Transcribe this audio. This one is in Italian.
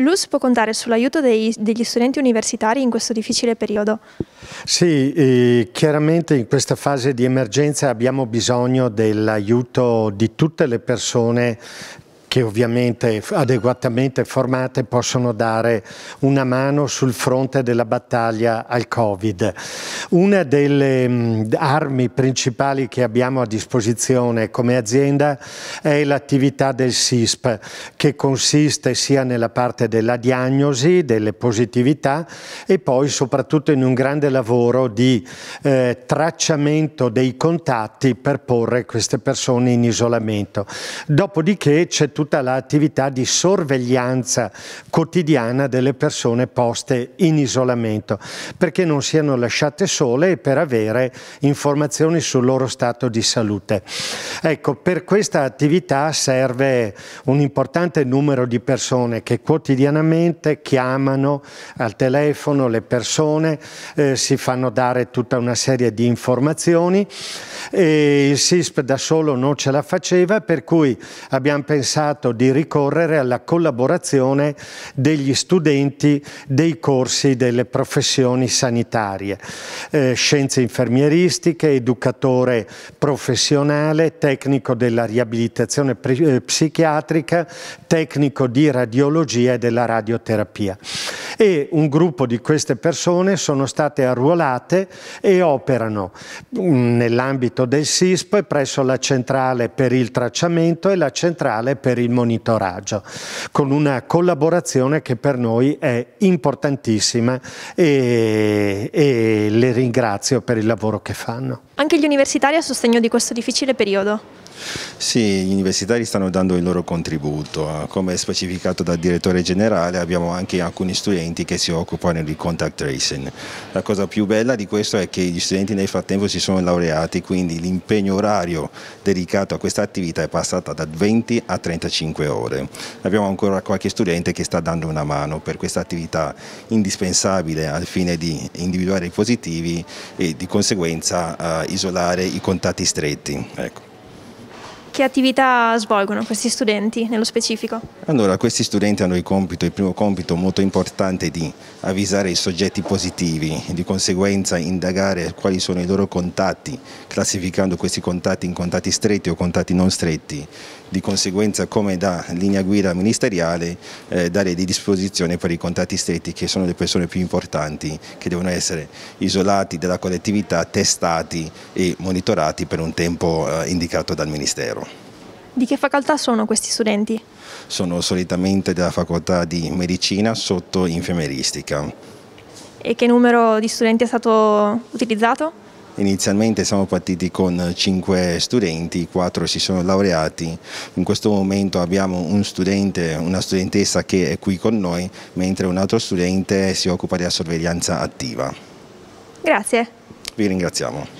L'US può contare sull'aiuto degli studenti universitari in questo difficile periodo? Sì, chiaramente in questa fase di emergenza abbiamo bisogno dell'aiuto di tutte le persone che ovviamente adeguatamente formate possono dare una mano sul fronte della battaglia al Covid. Una delle mm, armi principali che abbiamo a disposizione come azienda è l'attività del SISP che consiste sia nella parte della diagnosi, delle positività e poi soprattutto in un grande lavoro di eh, tracciamento dei contatti per porre queste persone in isolamento. Dopodiché c'è tutta l'attività di sorveglianza quotidiana delle persone poste in isolamento, perché non siano lasciate sole e per avere informazioni sul loro stato di salute. Ecco, per questa attività serve un importante numero di persone che quotidianamente chiamano al telefono le persone, eh, si fanno dare tutta una serie di informazioni. E il SISP da solo non ce la faceva, per cui abbiamo pensato pensato di ricorrere alla collaborazione degli studenti dei corsi delle professioni sanitarie, eh, scienze infermieristiche, educatore professionale, tecnico della riabilitazione eh, psichiatrica, tecnico di radiologia e della radioterapia e un gruppo di queste persone sono state arruolate e operano mm, nell'ambito del SISP presso la centrale per il tracciamento e la centrale per il monitoraggio, con una collaborazione che per noi è importantissima e, e le ringrazio per il lavoro che fanno. Anche gli universitari a sostegno di questo difficile periodo? Sì, gli universitari stanno dando il loro contributo, come specificato dal direttore generale abbiamo anche alcuni studenti studenti che si occupano di contact tracing. La cosa più bella di questo è che gli studenti nel frattempo si sono laureati, quindi l'impegno orario dedicato a questa attività è passato da 20 a 35 ore. Abbiamo ancora qualche studente che sta dando una mano per questa attività indispensabile al fine di individuare i positivi e di conseguenza isolare i contatti stretti. Ecco. Che attività svolgono questi studenti nello specifico? Allora, questi studenti hanno il compito, il primo compito molto importante di avvisare i soggetti positivi, di conseguenza indagare quali sono i loro contatti, classificando questi contatti in contatti stretti o contatti non stretti, di conseguenza come da linea guida ministeriale eh, dare di disposizione per i contatti stretti che sono le persone più importanti, che devono essere isolati dalla collettività, testati e monitorati per un tempo eh, indicato dal Ministero. Di che facoltà sono questi studenti? Sono solitamente della facoltà di medicina sotto infermeristica. E che numero di studenti è stato utilizzato? Inizialmente siamo partiti con 5 studenti, 4 si sono laureati, in questo momento abbiamo un studente, una studentessa che è qui con noi, mentre un altro studente si occupa della sorveglianza attiva. Grazie. Vi ringraziamo.